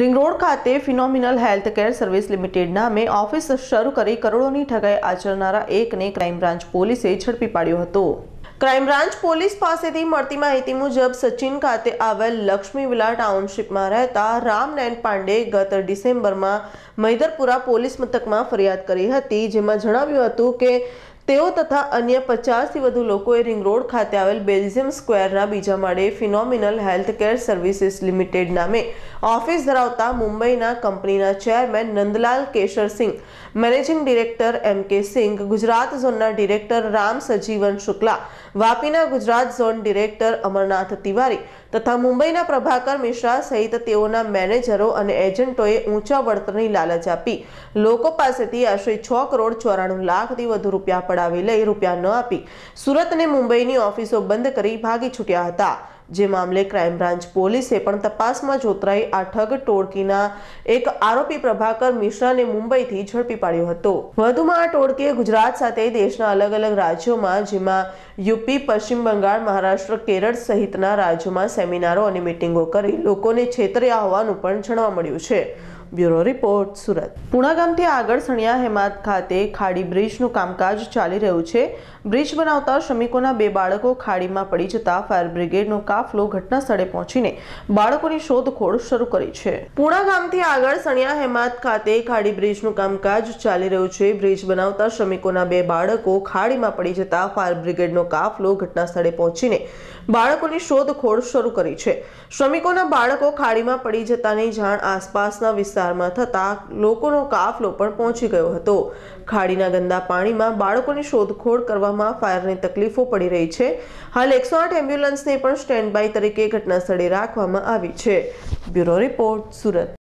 ring road ખાતે phenomenal health care service limited નામે office શરૂ કરી કરોડોની ઠગાઈ આચરનારા એકને ક્રાઇમ બ્રાન્ચ પોલીસે ઝડપી પાડ્યો હતો ક્રાઇમ બ્રાન્ચ પોલીસ પાસેથી મળતી માહિતી મુજબ સચિન ખાતે આવેલ લક્ષ્મી વિલા ટાઉનશીપમાં રહેતા રામનયન પાંડે ગત ડિસેમ્બરમાં મૈદરપુરા પોલીસ મથકમાં ફરિયાદ કરી હતી જેમાં જણાવ્યું હતું કે તેઓ તથા અન્ય પચાસથી વધુ લોકોએ રિંગ રોડ ખાતે આવેલ બેલ્જિયમ સ્ક્વેરના બીજા માળે ફિનોમિનલ હેલ્થકેર સર્વિસીસ લિમિટેડ નામે ઓફિસ ધરાવતા મુંબઈના કંપનીના chairman Nandlal Keshar Singh managing director M K Singh Gujarat ઝોનના ડિરેક્ટર રામ સજીવન શુક્લા વાપીના ગુજરાત ઝોન ડિરેક્ટર અમરનાથ તિવારી તથા મુંબઈના પ્રભાકર મિશ્રા સહિત તેઓના મેનેજરો અને એજન્ટોએ ઊંચા વળતરની લાલચ આપી લોકો પાસેથી આશરે છ કરોડ ચોરાણું લાખથી વધુ રૂપિયા પડાવેલે રૂપિયા ન આપી સુરત અને મુંબઈની ઓફિસો બંધ કરી ભાગી છૂટ્યા હતા જે મામલે ક્રાઇમ બ્રાન્ચ પોલીસે પણ તપાસમાં જોતરાઈ આ ઠગ ટોળકીના એક આરોપી પ્રભાકર મિશ્રાને મુંબઈથી ઝડપી પાડ્યો હતો વધુમાં આ ટોળકીએ ગુજરાત સાથે દેશના અલગ અલગ રાજ્યોમાં જેમાં યુપી પશ્ચિમ બંગાળ મહારાષ્ટ્ર કેરળ સહિતના રાજ્યોમાં સેમિનારો અને મિટિંગો કરી લોકોને છેતર્યા હોવાનું પણ જાણવા મળ્યું છે બ્યુરો રિપોર્ટ સુરત પૂણા ગામથી આગળ સણિયા હેમાત ખાતે ખાડી બ્રિજનું કામકાજ ચાલી રહ્યું છે બ્રિજ બનાવતા શ્રમિકોના બે બાળકો ખાડીમાં પડી જતા ફાયર બ્રિગેડનો કાફલો ઘટના સ્થળે પહોંચીને બાળકોની શોધખોળ શરૂ કરી છે પૂણા ગામથી આગળ સણિયા હેમાત ખાતે ખાડી બ્રિજનું કામકાજ ચાલી રહ્યું છે બ્રિજ બનાવતા શ્રમિકોના બે બાળકો ખાડીમાં પડી જતા ફાયર બ્રિગેડનો કાફલો ઘટના સ્થળે પહોંચીને બાળકોની શોધખોળ શરૂ કરી છે શ્રમિકોના બાળકો ખાડીમાં પડી જતાની જાણ આસપાસના વિસ્તાર વિસ્તારમાં થતાં લોકોનો કાફલો પણ પહોંચી ગયો હતો ખાડીના ગંદા પાણીમાં બાળકોની શોધખોળ કરવામાં ફાયરની તકલીફો પડી રહી છે હાલ એકસો આઠ એમ્બ્યુલન્સને પણ સ્ટેન્ડ બાય તરીકે ઘટના સ્થળે રાખવામાં આવી છે બ્યુરો રિપોર્ટ સુરત